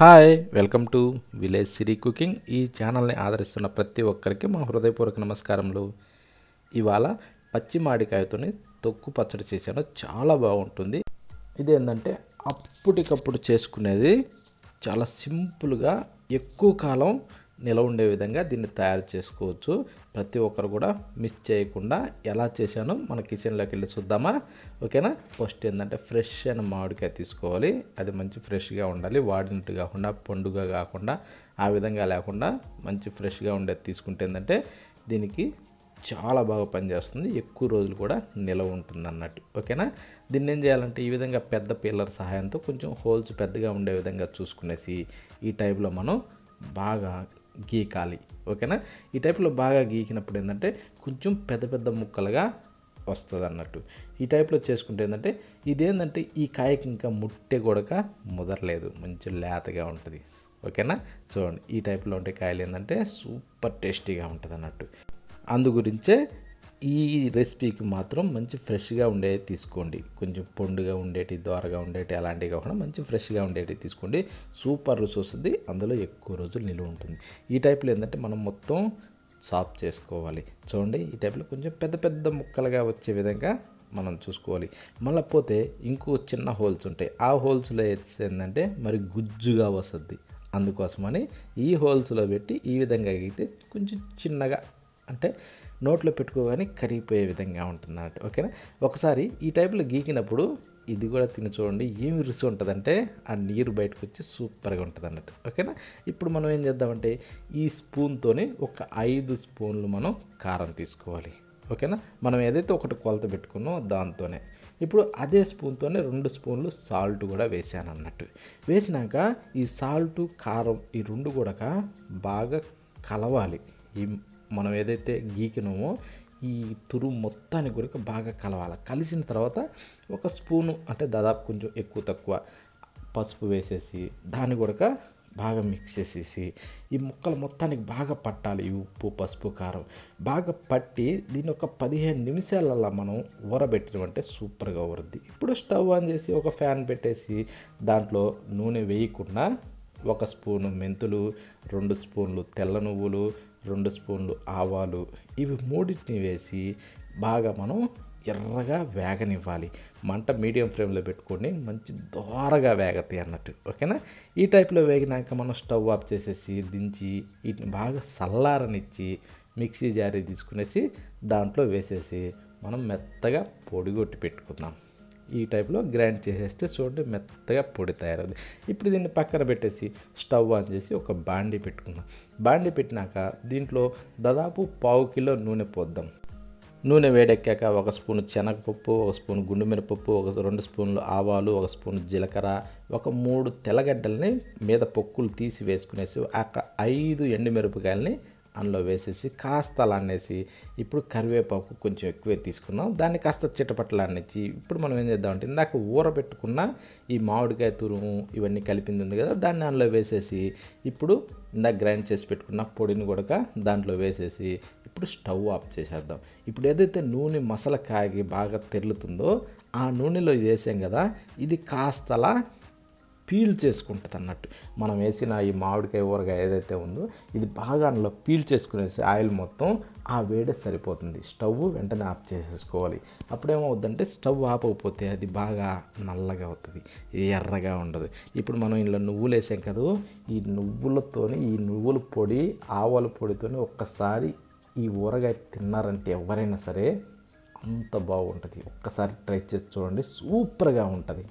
hi welcome to village సిరీ cooking ఈ ఛానల్ని ఆదరిస్తున్న ప్రతి ఒక్కరికి మా హృదయపూర్వక నమస్కారములు ఇవాళ పచ్చి మాడికాయతో తొక్కు పచ్చడి చేశాను చాలా బాగుంటుంది ఇది ఏంటంటే అప్పటికప్పుడు చేసుకునేది చాలా సింపుల్గా ఎక్కువ కాలం నిలవ ఉండే విధంగా దీన్ని తయారు చేసుకోవచ్చు ప్రతి ఒక్కరు కూడా మిస్ చేయకుండా ఎలా చేశానో మన కిచెన్లోకి వెళ్ళి చూద్దామా ఓకేనా ఫస్ట్ ఏంటంటే ఫ్రెష్ అయిన మామిడికాయ తీసుకోవాలి అది మంచి ఫ్రెష్గా ఉండాలి వాడినట్టు కాకుండా పండుగ కాకుండా ఆ విధంగా లేకుండా మంచి ఫ్రెష్గా ఉండేది తీసుకుంటే ఏంటంటే దీనికి చాలా బాగా పనిచేస్తుంది ఎక్కువ రోజులు కూడా నిలవ ఉంటుంది అన్నట్టు ఓకేనా దీన్ని ఏం చేయాలంటే ఈ విధంగా పెద్ద పిల్లర్ సహాయంతో కొంచెం హోల్స్ పెద్దగా ఉండే విధంగా చూసుకునేసి ఈ టైప్లో మనం బాగా గీకాలి ఓకేనా ఈ టైప్లో బాగా గీకినప్పుడు ఏంటంటే కొంచెం పెద్ద పెద్ద ముక్కలుగా వస్తుంది అన్నట్టు ఈ టైప్లో చేసుకుంటే ఏంటంటే ఇదేంటంటే ఈ కాయకి ఇంకా ముట్టె గొడక ముదరలేదు మంచి లేతగా ఉంటుంది ఓకేనా చూడండి ఈ టైప్లో ఉండే కాయలు ఏంటంటే సూపర్ టేస్టీగా ఉంటుంది అన్నట్టు అందు గురించే ఈ రెసిపీకి మాత్రం మంచి ఫ్రెష్గా ఉండేది తీసుకోండి కొంచెం పొండుగా ఉండేటి ద్వారగా ఉండేటి అలాంటివి కాకుండా మంచి ఫ్రెష్గా ఉండేటి తీసుకోండి సూపర్ రుచి వస్తుంది అందులో ఎక్కువ రోజులు నిలువ ఉంటుంది ఈ టైప్లో ఏంటంటే మనం మొత్తం చాప్ చేసుకోవాలి చూడండి ఈ టైప్లో కొంచెం పెద్ద పెద్ద ముక్కలుగా వచ్చే విధంగా మనం చూసుకోవాలి మళ్ళీ పోతే ఇంకో చిన్న హోల్స్ ఉంటాయి ఆ హోల్స్లో ఏంటంటే మరి గుజ్జుగా వస్తుంది అందుకోసమని ఈ హోల్స్లో పెట్టి ఈ విధంగా అయితే కొంచెం చిన్నగా అంటే నోట్లో పెట్టుకోగానే కరిగిపోయే విధంగా ఉంటుంది అన్నట్టు ఓకేనా ఒకసారి ఈ టైప్లో గీకినప్పుడు ఇది కూడా తిని చూడండి ఏమి రుచి ఉంటుందంటే ఆ నీరు బయటకు వచ్చి సూపర్గా ఉంటుంది అన్నట్టు ఓకేనా ఇప్పుడు మనం ఏం చేద్దామంటే ఈ స్పూన్తోనే ఒక ఐదు స్పూన్లు మనం కారం తీసుకోవాలి ఓకేనా మనం ఏదైతే ఒకటి కొలత పెట్టుకున్నామో దాంతోనే ఇప్పుడు అదే స్పూన్తోనే రెండు స్పూన్లు సాల్ట్ కూడా వేసాను అన్నట్టు వేసినాక ఈ సాల్ట్ కారం ఈ రెండు కూడా బాగా కలవాలి ఈ మనం ఏదైతే గీకినామో ఈ తురు మొత్తాన్ని కొరిక బాగా కలవాలి కలిసిన తర్వాత ఒక స్పూను అంటే దాదాపు కొంచెం ఎక్కువ తక్కువ పసుపు వేసేసి దాన్ని కొరక బాగా మిక్స్ చేసేసి ఈ ముక్కలు మొత్తానికి బాగా పట్టాలి ఈ ఉప్పు పసుపు కారం బాగా పట్టి దీన్ని ఒక పదిహేను నిమిషాలలో మనం ఊరబెట్టినమంటే సూపర్గా ఊరుద్ది ఇప్పుడు స్టవ్ ఆన్ చేసి ఒక ఫ్యాన్ పెట్టేసి దాంట్లో నూనె వేయకుండా ఒక స్పూను మెంతులు రెండు స్పూన్లు తెల్ల నువ్వులు రెండు స్పూన్లు ఆవాలు ఇవి మూడింటిని వేసి బాగా మనం ఎర్రగా వేగనివ్వాలి మంట మీడియం ఫ్లేమ్లో పెట్టుకొని మంచి దోరగా వేగతాయి అన్నట్టు ఓకేనా ఈ టైప్లో వేగినాక మనం స్టవ్ ఆఫ్ చేసేసి దించి వీటిని బాగా సల్లారనిచ్చి మిక్సీ జారీ తీసుకునేసి దాంట్లో వేసేసి మనం మెత్తగా పొడిగొట్టి పెట్టుకుందాం ఈ టైప్లో గ్రైండ్ చేసేస్తే చూడండి మెత్తగా పొడి తయారవుతుంది ఇప్పుడు దీన్ని పక్కన పెట్టేసి స్టవ్ ఆన్ చేసి ఒక బాండీ పెట్టుకుందాం బాండీ పెట్టినాక దీంట్లో దాదాపు పావు కిలో నూనె పోద్దాం నూనె వేడెక్కాక ఒక స్పూన్ శనగపప్పు ఒక స్పూన్ గుండు మిరపప్పు ఒక రెండు స్పూన్లు ఆవాలు ఒక స్పూన్ జీలకర్ర ఒక మూడు తెల్లగడ్డల్ని మీద పొక్కులు తీసి వేసుకునేసి ఒక ఐదు ఎండుమిరపకాయలని అందులో వేసేసి కాస్త అలా అనేసి ఇప్పుడు కరివేపాకు కొంచెం ఎక్కువే తీసుకున్నాం దాన్ని కాస్త చిట్టపట్టలు అనేసి ఇప్పుడు మనం ఏం చేద్దాం అంటే ఇందాక ఊరబెట్టుకున్న ఈ మామిడికాయ తురుము ఇవన్నీ కలిపింది ఉంది కదా దాన్ని అందులో వేసేసి ఇప్పుడు ఇందాక గ్రైండ్ చేసి పెట్టుకున్న పొడిని కూడా దాంట్లో వేసేసి ఇప్పుడు స్టవ్ ఆఫ్ చేసేద్దాం ఇప్పుడు ఏదైతే నూనె మసల కాగి బాగా తెల్లుతుందో ఆ నూనెలో వేసాం కదా ఇది కాస్తలా పీల్ చేసుకుంటుంది అన్నట్టు మనం వేసిన ఈ మామిడికాయ ఊరగాయ ఏదైతే ఉందో ఇది బాగా అందులో పీల్ చేసుకునేసి ఆయిల్ మొత్తం ఆ వేడి సరిపోతుంది స్టవ్ వెంటనే ఆఫ్ చేసేసుకోవాలి అప్పుడేమవుద్దంటే స్టవ్ ఆపకపోతే అది బాగా నల్లగా అవుతుంది ఎర్రగా ఉండదు ఇప్పుడు మనం ఇందులో నువ్వులు వేసాం కదా ఈ నువ్వులతోని ఈ నువ్వుల పొడి ఆవాల పొడితోని ఒక్కసారి ఈ ఊరగాయ తిన్నారంటే ఎవరైనా సరే అంత బాగుంటుంది ఒక్కసారి ట్రై చేసి చూడండి సూపర్గా ఉంటుంది